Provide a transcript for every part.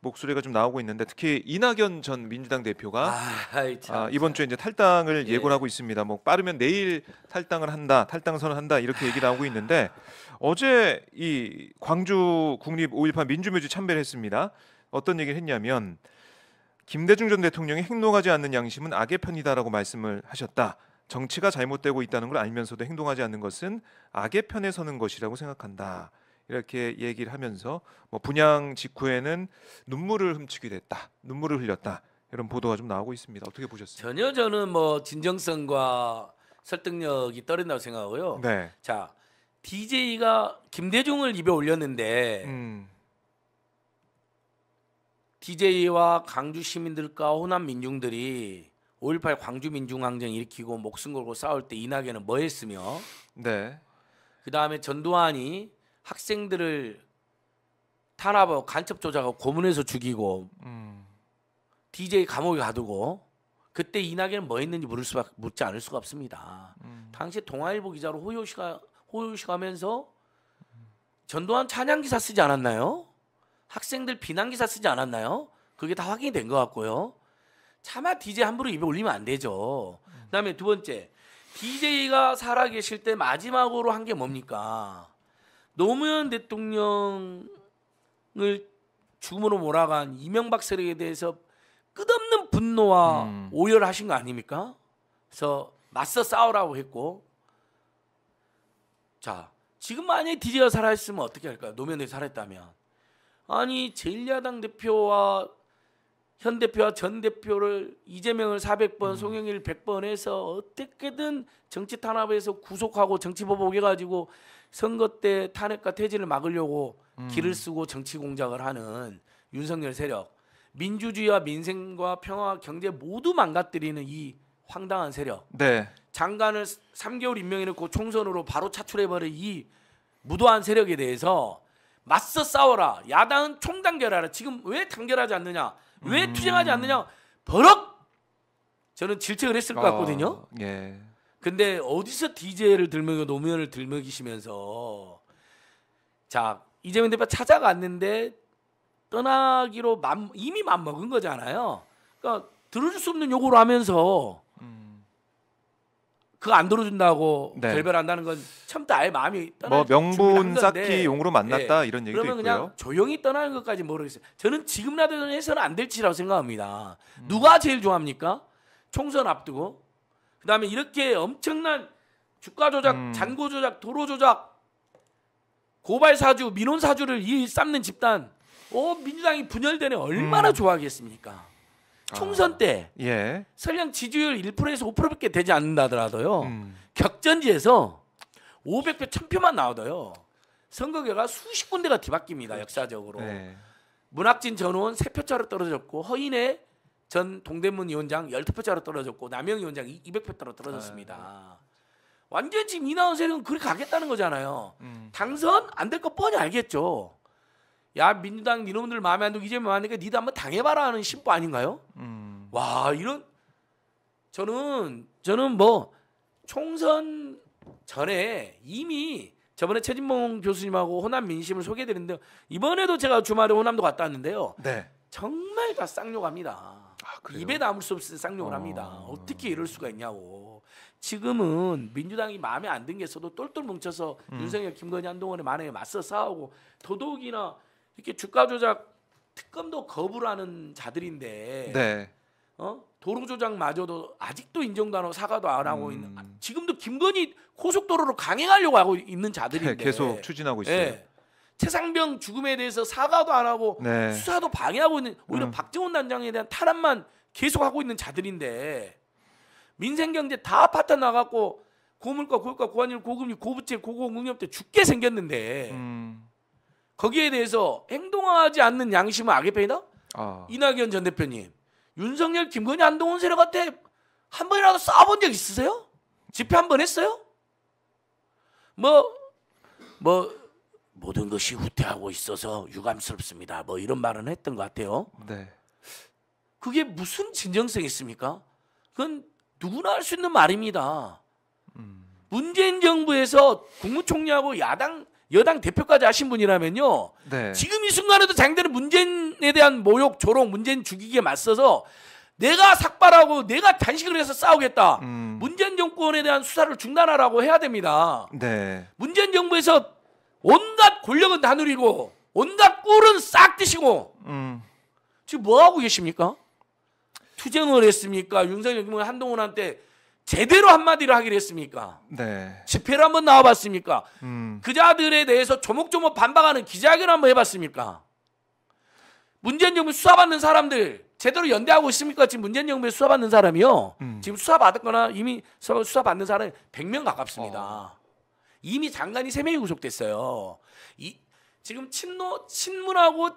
목소리가 좀 나오고 있는데 특히 이낙연 전 민주당 대표가 아, 아이, 참, 아, 이번 주에 이제 탈당을 예. 예고하고 있습니다. 뭐 빠르면 내일 탈당을 한다, 탈당 선을 한다 이렇게 얘기 나오고 있는데 어제 이 광주 국립 5.18 민주묘지 참배를 했습니다. 어떤 얘기를 했냐면 김대중 전 대통령이 행동하지 않는 양심은 악의 편이다라고 말씀을 하셨다. 정치가 잘못되고 있다는 걸 알면서도 행동하지 않는 것은 악의 편에 서는 것이라고 생각한다. 이렇게 얘기를 하면서 뭐 분양 직후에는 눈물을 훔치기도 했다, 눈물을 흘렸다 이런 보도가 좀 나오고 있습니다. 어떻게 보셨어요? 전혀 저는 뭐 진정성과 설득력이 떨어진다고 생각하고요. 네. 자, DJ가 김대중을 입에 올렸는데 음. DJ와 강주 시민들과 호남 민중들이 5.18 광주 민중항쟁 일으키고 목숨 걸고 싸울 때 이낙연은 뭐 했으며 네. 그 다음에 전두환이 학생들을 탄압하고 간첩 조작하고 고문해서 죽이고 음. DJ 감옥에 가두고 그때 이낙연은 뭐 했는지 물을 수밖 묻지 않을 수가 없습니다. 음. 당시 동아일보 기자로 호요시가 호요시 가면서 전두환 찬양 기사 쓰지 않았나요? 학생들 비난 기사 쓰지 않았나요? 그게 다 확인이 된 것 같고요. 차마 DJ 함부로 입에 올리면 안 되죠. 음. 그다음에 두 번째 DJ가 살아계실 때 마지막으로 한 게 뭡니까? 노무현 대통령을 죽음으로 몰아간 이명박 세력에 대해서 끝없는 분노와 음. 오열하신 거 아닙니까? 그래서 맞서 싸우라고 했고 자 지금 만약에 디제가 살아있으면 어떻게 할까요? 노무현이 살아있다면 아니 제1야당 대표와 현 대표와 전 대표를 이재명을 400번, 음. 송영일 100번 해서 어떻게든 정치 탄압에서 구속하고 정치 보복해 가지고 선거 때 탄핵과 퇴진을 막으려고 음. 길을 쓰고 정치 공작을 하는 윤석열 세력, 민주주의와 민생과 평화와 경제 모두 망가뜨리는 이 황당한 세력. 네. 장관을 3개월 임명해 놓고 총선으로 바로 차출해 버린 이 무도한 세력에 대해서 맞서 싸워라. 야당은 총단결하라. 지금 왜 단결하지 않느냐? 왜 음. 투쟁하지 않느냐? 버럭 저는 질책을 했을 것 아, 같거든요. 예. 근데 어디서 디제이를 들먹여 노무현을 들먹이시면서 자 이재명 대표 찾아갔는데 떠나기로 맘, 이미 맘 먹은 거잖아요. 그러니까 들어줄 수 없는 요구를 하면서 음. 그거 안 들어준다고 네. 결별한다는 건 참 또 아예 마음이 뭐 명분 쌓기 용으로 만났다 예. 이런 얘기도 그러면 있고요. 그냥 조용히 떠나는 것까지 모르겠어요. 저는 지금라도 해서는 안 될지라고 생각합니다. 음. 누가 제일 좋아합니까? 총선 앞두고 그다음에 이렇게 엄청난 주가 조작, 음. 잔고 조작, 도로 조작, 고발 사주, 민원 사주를 이 쌓는 집단, 어 민주당이 분열되네 얼마나 음. 좋아하겠습니까? 총선 때 아, 예. 설령 지지율 1%에서 5%밖에 되지 않는다더라도요. 음. 격전지에서 500표, 1000표만 나오더요. 선거결과 수십 군데가 뒤바뀝니다. 역사적으로. 네. 문학진 전원 3표차로 떨어졌고 허인의 전 동대문 위원장 12표차로 떨어졌고 남영 위원장 200표차로 떨어졌습니다. 아, 네. 완전 히 지금 이나온 세력은 그렇게 가겠다는 거잖아요. 음. 당선 안될거 뻔히 알겠죠. 야 민주당 니놈들 마음에 안 들고 이제명 마음에 니까 니도 한번 당해봐라 하는 심보 아닌가요? 음. 와 이런 저는 저는 뭐 총선 전에 이미 저번에 최진봉 교수님하고 호남 민심을 소개해드렸는데 이번에도 제가 주말에 호남도 갔다 왔는데요. 네. 정말 다 쌍욕합니다. 아, 입에 담을 수 없을 쌍욕을 어... 합니다. 어떻게 이럴 수가 있냐고. 지금은 민주당이 마음에 안 든 게 있어도 똘똘 뭉쳐서 음. 윤석열, 김건희, 한동훈의 만행에 맞서 싸우고 도덕이나 특히 주가 조작 특검도 거부를 하는 자들인데 네. 어? 도로 조작마저도 아직도 인정도 안 하고 사과도 안 하고 음. 있는 아, 지금도 김건희 고속도로로 강행하려고 하고 있는 자들인데 네, 계속 추진하고 네. 있어요. 예. 최상병 죽음에 대해서 사과도 안 하고 네. 수사도 방해하고 있는 오히려 음. 박정훈 단장에 대한 탄압만 계속하고 있는 자들인데 민생 경제 다 파탄 나갖고 고물가 고유가 고환율 고금리 고부채 고공응협 때 죽게 생겼는데 음. 거기에 대해서 행동하지 않는 양심은 악의 편이다? 아. 이낙연 전 대표님, 윤석열, 김건희, 안동훈 세력한테 한 번이라도 싸워본 적 있으세요? 집회 한 번 했어요? 뭐, 뭐, 모든 것이 후퇴하고 있어서 유감스럽습니다. 뭐 이런 말은 했던 것 같아요. 네. 그게 무슨 진정성이 있습니까? 그건 누구나 할 수 있는 말입니다. 음. 문재인 정부에서 국무총리하고 야당 여당 대표까지 하신 분이라면요. 네. 지금 이 순간에도 장대는 문재인에 대한 모욕, 조롱, 문재인 죽이기에 맞서서 내가 삭발하고 내가 단식을 해서 싸우겠다. 음. 문재인 정권에 대한 수사를 중단하라고 해야 됩니다. 네. 문재인 정부에서 온갖 권력은 다 누리고 온갖 꿀은 싹 드시고 음. 지금 뭐 하고 계십니까? 투쟁을 했습니까? 윤석열 한동훈한테 제대로 한마디를 하기로 했습니까? 네. 집회를 한번 나와봤습니까? 음. 그자들에 대해서 조목조목 반박하는 기자회견 한번 해봤습니까? 문재인 정부 수사받는 사람들 제대로 연대하고 있습니까? 지금 문재인 정부에 수사받는 사람이요. 음. 지금 수사받았거나 이미 수사받는 사람이 100명 가깝습니다. 어. 이미 장관이 3명이 구속됐어요. 이, 지금 친노, 친문하고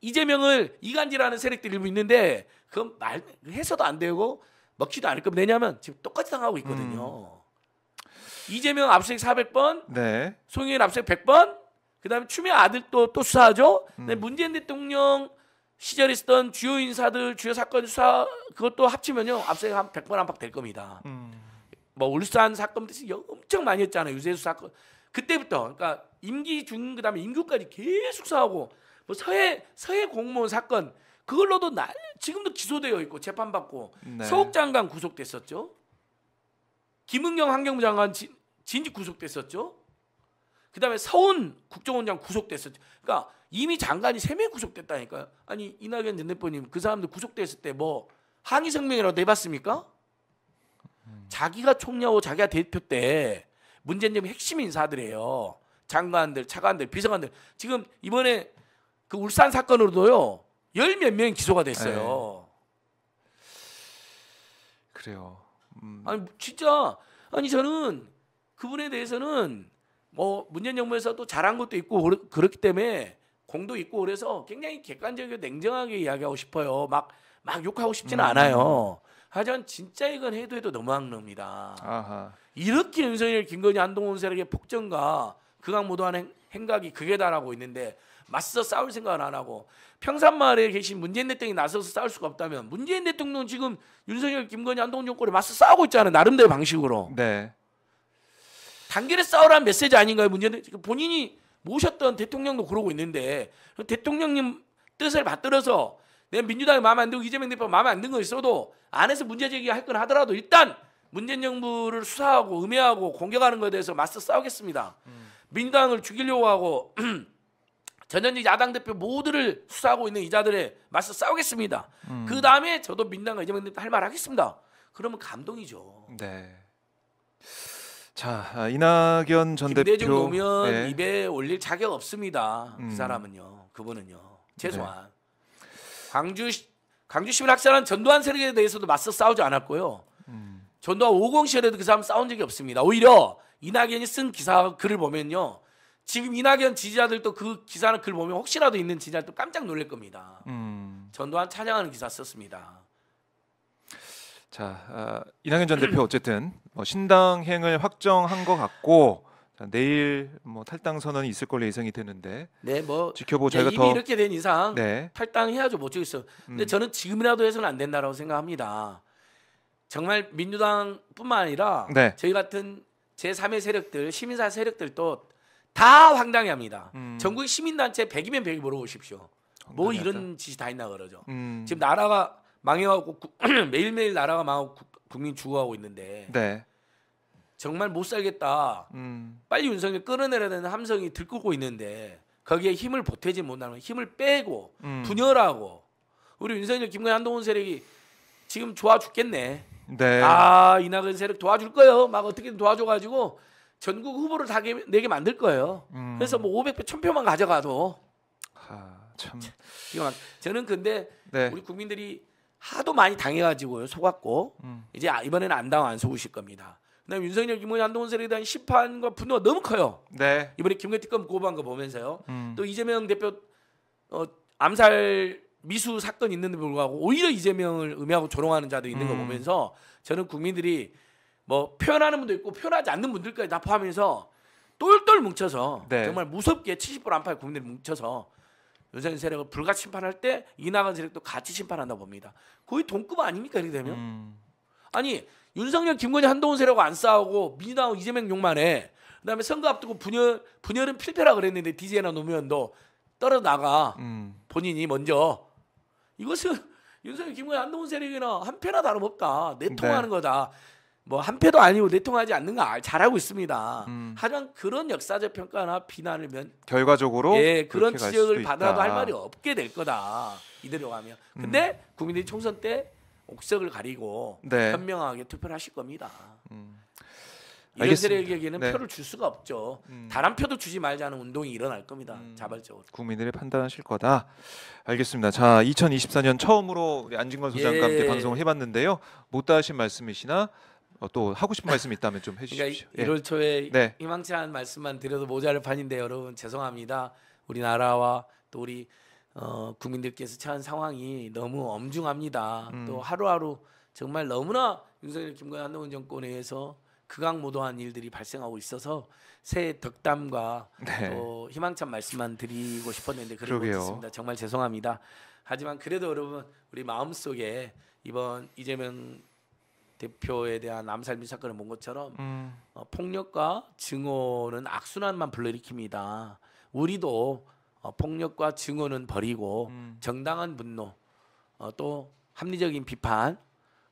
이재명을 이간질하는 세력들이 있는데 그건 말, 해서도 안 되고 먹지도 않을 겁니다. 왜냐하면 지금 똑같이 당하고 있거든요. 음. 이재명 압수수색 400번, 네. 송영일 압수수색 100번, 그다음에 추미애 아들 또, 또 수사하죠. 음. 문재인 대통령 시절에 있었던 주요 인사들, 주요 사건 수사 그것도 합치면요. 압수수색 한 100번 안팎 될 겁니다. 음. 뭐 울산 사건도 엄청 많이 했잖아요. 유재수 사건. 그때부터 그러니까 임기 중 그다음에 임기까지 계속 수사하고 뭐 서해 서해 공무원 사건 그걸로도 날 지금도 기소되어 있고 재판받고 네. 서욱 장관 구속됐었죠. 김은경 환경부 장관 진, 진직 구속됐었죠. 그다음에 서훈 국정원장 구속됐었죠. 그러니까 이미 장관이 세 명 구속됐다니까요. 아니 이낙연 전 대표님 그 사람들 구속됐을 때 뭐 항의 성명이라고 내봤습니까? 자기가 총리하고 자기가 대표 때 문제점 핵심 인사들이에요. 장관들, 차관들, 비서관들. 지금 이번에 그 울산 사건으로도요. 열몇 명이 기소가 됐어요. 네. 그래요. 음. 아니 진짜 아니 저는 그분에 대해서는 뭐 문재인 정부에서 또 잘한 것도 있고 그렇기 때문에 공도 있고 그래서 굉장히 객관적이고 냉정하게 이야기하고 싶어요. 막 막 욕하고 싶지는 음. 않아요. 하지만 진짜 이건 해도 해도 너무한 겁니다. 아하. 이렇게 윤석열, 김건희, 안동원 세력의 폭정과 극악무도한 행각이 그게 다라고 있는데 맞서 싸울 생각은 안 하고 평산마을에 계신 문재인 대통령이 나서서 싸울 수가 없다면 문재인 대통령은 지금 윤석열, 김건희, 안동훈 정권에 맞서 싸우고 있잖아요. 나름대로 방식으로. 네. 단결에 싸우라는 메시지 아닌가요? 문제는 본인이 모셨던 대통령도 그러고 있는데 그 대통령님 뜻을 받들어서 내 민주당이 마음에 안 들고 이재명 대표 마음에 안 든 거 있어도 안에서 문제 제기할 건 하더라도 일단 문재인 정부를 수사하고 음해하고 공격하는 것에 대해서 맞서 싸우겠습니다. 음. 민주당을 죽이려고 하고 전현직 야당 대표 모두를 수사하고 있는 이자들에 맞서 싸우겠습니다. 음. 그 다음에 저도 민당과 이재명 대표 할말 하겠습니다. 그러면 감동이죠. 네. 자 아, 이낙연 전 대표 김대중 오면 네. 입에 올릴 자격 없습니다. 그 음. 그 사람은요. 그분은요. 최소한 네. 광주 광주 시민 학살한 전두환 세력에 대해서도 맞서 싸우지 않았고요. 음. 전두환 50 시절에도 그 사람 싸운 적이 없습니다. 오히려 이낙연이 쓴 기사 글을 보면요. 지금 이낙연 지지자들도 그기사를글 보면 혹시라도 있는 지지자들도 깜짝 놀랄 겁니다. 음. 전두환 찬양하는 기사 썼습니다. 자 어, 이낙연 전 대표 어쨌든 뭐 신당행을 확정한 것 같고 자, 내일 뭐 탈당 선언이 있을 걸로 예상이 되는데 네뭐 지켜보 네, 저희가 네, 더 이렇게 된 이상 네. 탈당해야죠 못 뭐 죽겠어 근데 음. 저는 지금이라도 해서는 안 된다라고 생각합니다 정말 민주당뿐만 아니라 네. 저희 같은 제3의 세력들 시민사 세력들도 다 황당해합니다. 음. 전국 시민단체 100이면 100이 물어보십시오. 뭐 이런 짓이 다 있나 그러죠. 음. 지금 나라가 망해가고 매일매일 나라가 망하고 구, 국민 죽어가고 있는데 네. 정말 못 살겠다. 음. 빨리 윤석열 끌어내려는 야되 함성이 들끓고 있는데 거기에 힘을 보태지 못하면 힘을 빼고 음. 분열하고 우리 윤석열 김건희 한동훈 세력이 지금 좋아 죽겠네. 네. 아 이낙연 세력 도와줄 거예요. 막 어떻게든 도와줘가지고 전국 후보를 다 내게 만들 거예요. 음. 그래서 뭐 500표, 1000표만 가져가도 아, 참 이거 막 저는 근데 네. 우리 국민들이 하도 많이 당해가지고요 속았고 음. 이제 아, 이번에는 안 당 안 속으실 겁니다. 그다음 윤석열, 김건희, 한동훈 세력에 대한 심판과 분노가 너무 커요. 네. 이번에 김건희 특검 고발한 거 보면서요. 음. 또 이재명 대표 어, 암살 미수 사건 있는데 불구하고 오히려 이재명을 음해하고 조롱하는 자도 있는 거 음. 보면서 저는 국민들이 뭐 표현하는 분도 있고 표현하지 않는 분들까지 다 포함해서 똘똘 뭉쳐서 네. 정말 무섭게 70불 안팎의 국민들이 뭉쳐서 윤석열 세력을 불가 심판할 때 이낙연 세력도 같이 심판한다 봅니다. 거의 동급 아닙니까 이렇게 되면? 음. 아니 윤석열, 김건희, 한동훈 세력 안 싸우고 민주당 이재명 욕만 해. 그다음에 선거 앞두고 분열 분열은 필패라 그랬는데 디제이나 노무현도 떨어 나가 음. 본인이 먼저 이것은 윤석열, 김건희, 한동훈 세력이나 한편나 다름없다. 내통하는 네. 거다. 뭐한 패도 아니고 내통하지 않는 거 잘하고 있습니다. 음. 하지만 그런 역사적 평가나 비난을 면 결과적으로 예 그런 지적을 받아도 할 말이 없게 될 거다 이대로 가면. 음. 근데 음. 국민들이 총선 때 옥석을 가리고 네. 현명하게 투표를 하실 겁니다. 음. 이런 세력에게는 네. 표를 줄 수가 없죠. 음. 다른 표도 주지 말자는 운동이 일어날 겁니다. 음. 자발적으로. 국민들이 판단하실 거다. 알겠습니다. 자, 2024년 처음으로 안진건 소장과 예. 함께 방송을 해봤는데요. 못다 하신 말씀이시나 어, 또 하고 싶은 말씀 있다면 좀 그러니까 해주십시오. 그러니까 1월 초에 네. 희망치 말씀만 드려도 모자랄 판인데 여러분 죄송합니다. 우리나라와 또 우리 어, 국민들께서 처한 상황이 너무 엄중합니다. 음. 또 하루하루 정말 너무나 윤석열 김건희 한동훈 정권에 서 극악무도한 일들이 발생하고 있어서 새 덕담과 네. 또 희망찬 말씀만 드리고 싶었는데 그런 못습니다 정말 죄송합니다. 하지만 그래도 여러분 우리 마음속에 이번 이재명 대표에 대한 암살미 사건을 본 것처럼 음. 어, 폭력과 증오는 악순환만 불러일으킵니다. 우리도 어, 폭력과 증오는 버리고 음. 정당한 분노 어, 또 합리적인 비판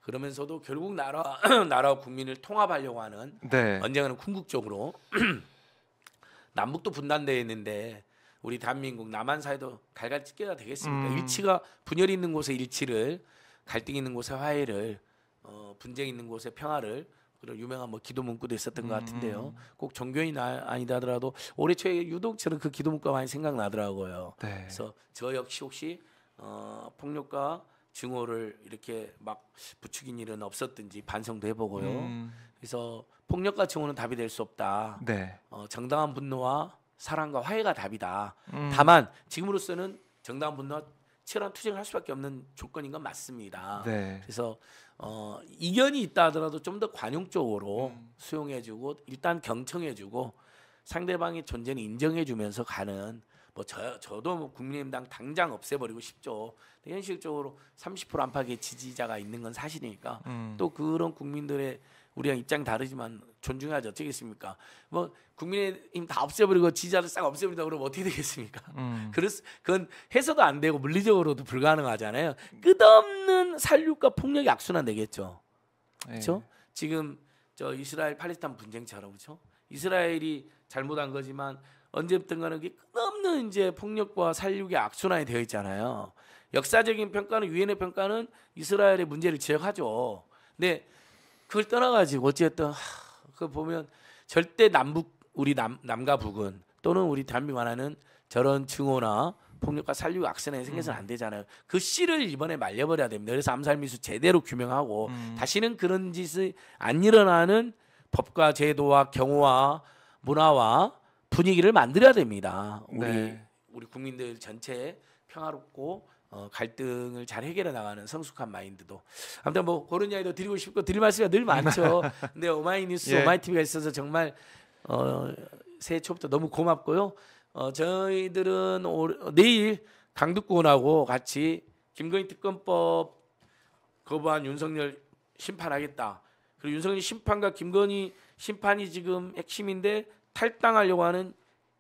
그러면서도 결국 나라 나라 국민을 통합하려고 하는 네. 언젠가는 궁극적으로 남북도 분단되어 있는데 우리 대한민국 남한 사이도 갈갈 찢겨야 되겠습니까? 음. 일치가 분열이 있는 곳에 일치를 갈등 있는 곳에 화해를 어, 분쟁 있는 곳에 평화를 그런 유명한 뭐 기도 문구도 있었던 것 음, 같은데요. 음, 음. 꼭 종교인 아, 니다 하더라도 올해 초에 유독 저는 그 기도 문구가 많이 생각나더라고요. 네. 그래서 저 역시 혹시 어, 폭력과 증오를 이렇게 막 부추긴 일은 없었든지 반성도 해보고요. 음. 그래서 폭력과 증오는 답이 될 수 없다. 네. 어, 정당한 분노와 사랑과 화해가 답이다. 음. 다만 지금으로서는 정당한 분노와 치열한 투쟁을 할 수밖에 없는 조건인 건 맞습니다. 네. 그래서 어, 이견이 있다 하더라도 좀 더 관용적으로 음. 수용해주고 일단 경청해주고 상대방의 존재는 인정해주면서 가는 뭐 저, 저도 뭐 국민의힘당 당장 없애버리고 싶죠. 현실적으로 30% 안팎의 지지자가 있는 건 사실이니까 음. 또 그런 국민들의 우리랑 입장 다르지만 존중하죠. 어쩌겠습니까? 뭐 국민의힘 다 없애버리고 지자를 싹 없애버린다 그러면 어떻게 되겠습니까? 음. 그렇, 그건 해서도 안 되고 물리적으로도 불가능하잖아요. 끝없는 살육과 폭력이 악순환 되겠죠. 그렇죠? 네. 지금 저 이스라엘 팔레스타인 분쟁처럼 그렇죠? 이스라엘이 잘못한 거지만 언제부턴가는 게 끝없는 이제 폭력과 살육의 악순환이 되어 있잖아요. 역사적인 평가는 유엔의 평가는 이스라엘의 문제를 지적하죠. 근데 그걸 떠나가지고 어찌됐든 그 보면 절대 남북 우리 남 남과 북은 또는 우리 대한민국 하는 저런 증오나 폭력과 살육 악순환이 음. 생겨서는 안 되잖아요. 그 씨를 이번에 말려버려야 됩니다. 그래서 암살미수 제대로 규명하고 음. 다시는 그런 짓이 안 일어나는 법과 제도와 경호와 문화와 분위기를 만들어야 됩니다. 우리 네. 우리 국민들 전체에 평화롭고 어, 갈등을 잘 해결해 나가는 성숙한 마인드도 아무튼 뭐 그런 이야기도 드리고 싶고 드릴 말씀이 늘 많죠. 근데 오마이뉴스 예. 오마이TV가 있어서 정말 어, 새해 초부터 너무 고맙고요. 어, 저희들은 올, 내일 강득권하고 같이 김건희 특검법 거부한 윤석열 심판하겠다. 그리고 윤석열 심판과 김건희 심판이 지금 핵심인데 탈당하려고 하는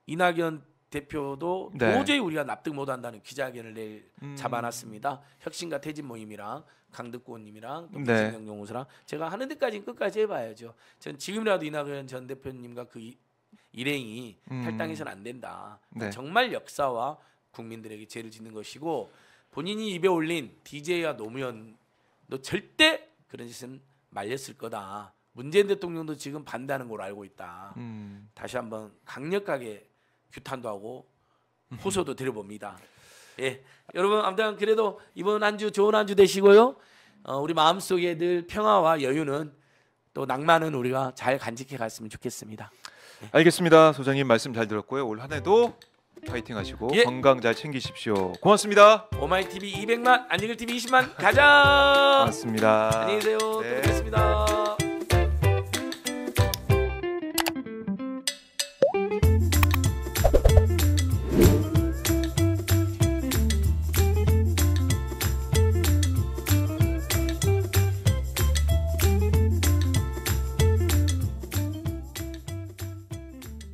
이낙연 대표도 네. 도저히 우리가 납득 못한다는 기자회견을 내일 음. 잡아놨습니다. 혁신과 퇴진 모임이랑 강득구님이랑 네. 김승영 용호사랑 제가 하는 데까지 끝까지 해봐야죠. 전 지금이라도 이낙연 전 대표님과 그 일행이 음. 탈당해서는 안 된다. 그 네. 정말 역사와 국민들에게 죄를 짓는 것이고 본인이 입에 올린 DJ와 노무현 너 절대 그런 짓은 말렸을 거다. 문재인 대통령도 지금 반대하는 걸 알고 있다. 음. 다시 한번 강력하게 규탄도 하고 음. 호소도 드려봅니다. 예, 여러분 아무튼 그래도 이번 한주 좋은 한주 되시고요. 어, 우리 마음속에 늘 평화와 여유는 또 낭만은 우리가 잘 간직해 갔으면 좋겠습니다. 예. 알겠습니다. 소장님 말씀 잘 들었고요. 올 한해도 파이팅 하시고 예. 건강 잘 챙기십시오. 고맙습니다. 오마이 TV 200만, 안녕일 TV 20만 가자. 고맙습니다. 안녕히 계세요. 네. 또 뵙겠습니다.